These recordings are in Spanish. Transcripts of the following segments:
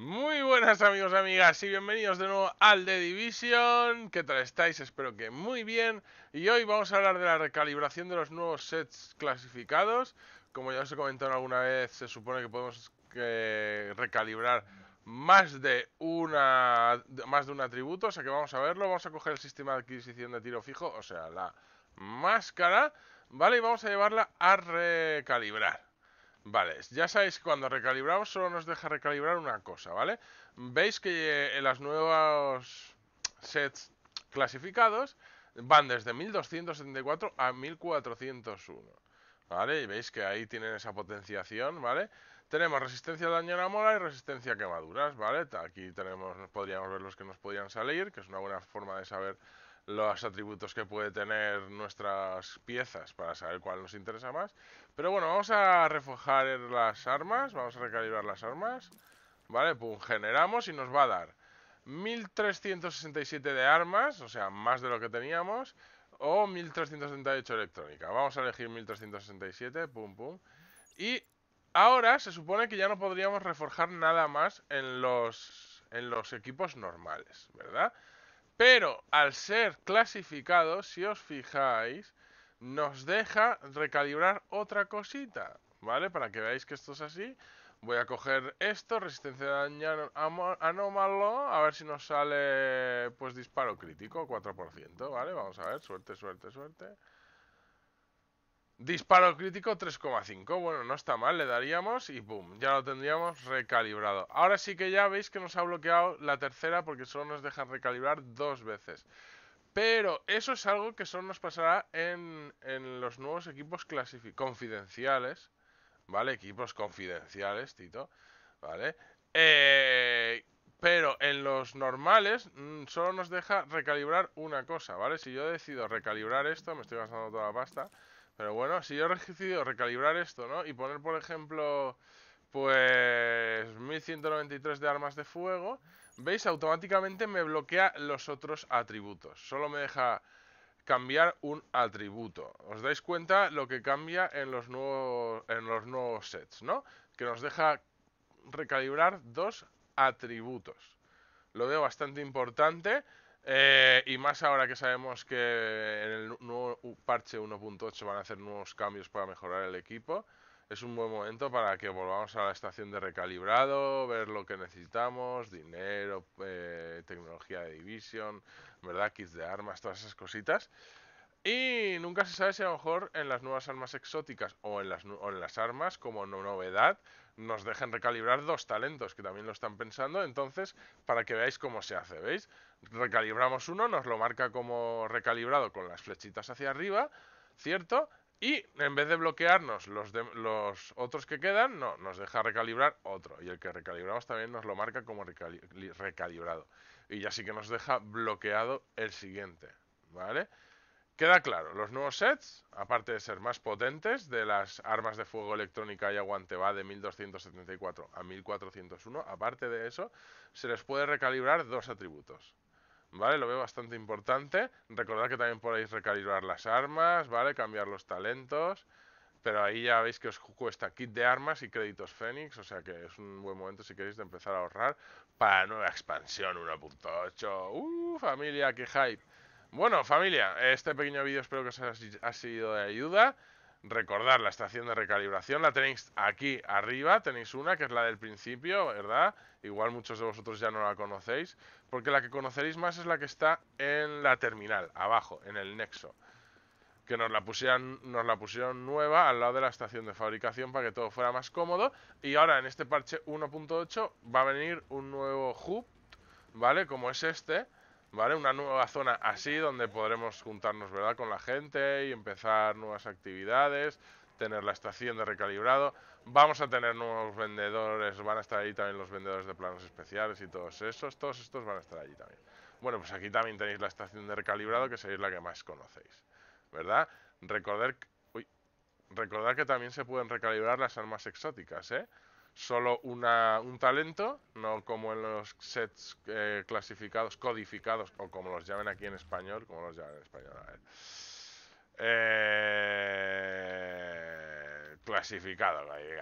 Muy buenas amigos y amigas y bienvenidos de nuevo al The Division ¿Qué tal estáis? Espero que muy bien Y hoy vamos a hablar de la recalibración de los nuevos sets clasificados Como ya os he comentado alguna vez, se supone que podemos recalibrar más de, una, más de un atributo O sea que vamos a verlo, vamos a coger el sistema de adquisición de tiro fijo O sea, la máscara Vale, y vamos a llevarla a recalibrar Vale, ya sabéis que cuando recalibramos solo nos deja recalibrar una cosa, ¿vale? Veis que eh, en los nuevos sets clasificados van desde 1274 a 1401, ¿vale? Y veis que ahí tienen esa potenciación, ¿vale? Tenemos resistencia a daño a la mola y resistencia a quemaduras, ¿vale? Aquí tenemos, podríamos ver los que nos podrían salir, que es una buena forma de saber los atributos que puede tener nuestras piezas para saber cuál nos interesa más. Pero bueno, vamos a reforjar las armas, vamos a recalibrar las armas. Vale, pum, generamos y nos va a dar 1367 de armas, o sea, más de lo que teníamos, o 1378 electrónica. Vamos a elegir 1367, pum, pum. Y ahora se supone que ya no podríamos reforjar nada más en los, en los equipos normales, ¿verdad? Pero al ser clasificados, si os fijáis, nos deja recalibrar otra cosita, ¿vale? Para que veáis que esto es así. Voy a coger esto, resistencia de daño anómalo, a ver si nos sale pues disparo crítico, 4%, ¿vale? Vamos a ver, suerte, suerte, suerte. Disparo crítico 3,5. Bueno, no está mal, le daríamos y boom, ya lo tendríamos recalibrado. Ahora sí que ya veis que nos ha bloqueado la tercera porque solo nos deja recalibrar dos veces. Pero eso es algo que solo nos pasará en, en los nuevos equipos confidenciales. ¿Vale? Equipos confidenciales, Tito. ¿Vale? Eh, pero en los normales mm, solo nos deja recalibrar una cosa, ¿vale? Si yo decido recalibrar esto, me estoy gastando toda la pasta pero bueno, si yo he decidido recalibrar esto, ¿no? Y poner, por ejemplo, pues 1193 de armas de fuego, ¿veis? Automáticamente me bloquea los otros atributos. Solo me deja cambiar un atributo. ¿Os dais cuenta lo que cambia en los nuevos, en los nuevos sets, ¿no? Que nos deja recalibrar dos atributos. Lo veo bastante importante. Eh, y más ahora que sabemos que en el nuevo parche 1.8 van a hacer nuevos cambios para mejorar el equipo, es un buen momento para que volvamos a la estación de recalibrado, ver lo que necesitamos, dinero, eh, tecnología de división, ¿verdad? Kits de armas, todas esas cositas. Y nunca se sabe si a lo mejor en las nuevas armas exóticas o en las, en las armas, como novedad, nos dejen recalibrar dos talentos, que también lo están pensando. Entonces, para que veáis cómo se hace, ¿veis? Recalibramos uno, nos lo marca como recalibrado con las flechitas hacia arriba, ¿cierto? Y en vez de bloquearnos los, los otros que quedan, no, nos deja recalibrar otro. Y el que recalibramos también nos lo marca como recalibrado. Y ya sí que nos deja bloqueado el siguiente, ¿vale? vale Queda claro, los nuevos sets, aparte de ser más potentes, de las armas de fuego electrónica y aguante va de 1274 a 1401, aparte de eso, se les puede recalibrar dos atributos. ¿Vale? Lo veo bastante importante. Recordad que también podéis recalibrar las armas, ¿vale? Cambiar los talentos. Pero ahí ya veis que os cuesta kit de armas y créditos Fénix, o sea que es un buen momento si queréis empezar a ahorrar para nueva expansión 1.8. ¡Uh, familia, qué hype! Bueno, familia, este pequeño vídeo espero que os haya sido de ayuda. Recordad, la estación de recalibración la tenéis aquí arriba, tenéis una que es la del principio, ¿verdad? Igual muchos de vosotros ya no la conocéis, porque la que conoceréis más es la que está en la terminal, abajo, en el nexo. Que nos la, nos la pusieron nueva al lado de la estación de fabricación para que todo fuera más cómodo. Y ahora en este parche 1.8 va a venir un nuevo hub, ¿vale? Como es este ¿Vale? Una nueva zona así donde podremos juntarnos, ¿verdad? Con la gente y empezar nuevas actividades, tener la estación de recalibrado. Vamos a tener nuevos vendedores, van a estar ahí también los vendedores de planos especiales y todos esos. Todos estos van a estar allí también. Bueno, pues aquí también tenéis la estación de recalibrado, que sería la que más conocéis, ¿verdad? Recordar, recordar que también se pueden recalibrar las armas exóticas, ¿eh? solo una, un talento, no como en los sets eh, clasificados, codificados, o como los llaman aquí en español, como los llaman en español, eh, clasificado, eh,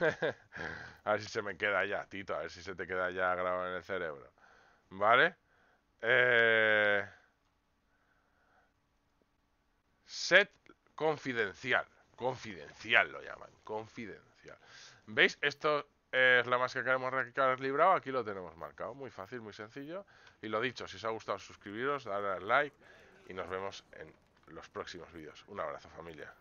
a ver si se me queda ya, Tito, a ver si se te queda ya grabado en el cerebro. ¿Vale? set confidencial. Confidencial lo llaman, confidencial. ¿Veis? Esto es la más que queremos librado. Aquí lo tenemos marcado. Muy fácil, muy sencillo. Y lo dicho, si os ha gustado suscribiros, darle al like y nos vemos en los próximos vídeos. Un abrazo familia.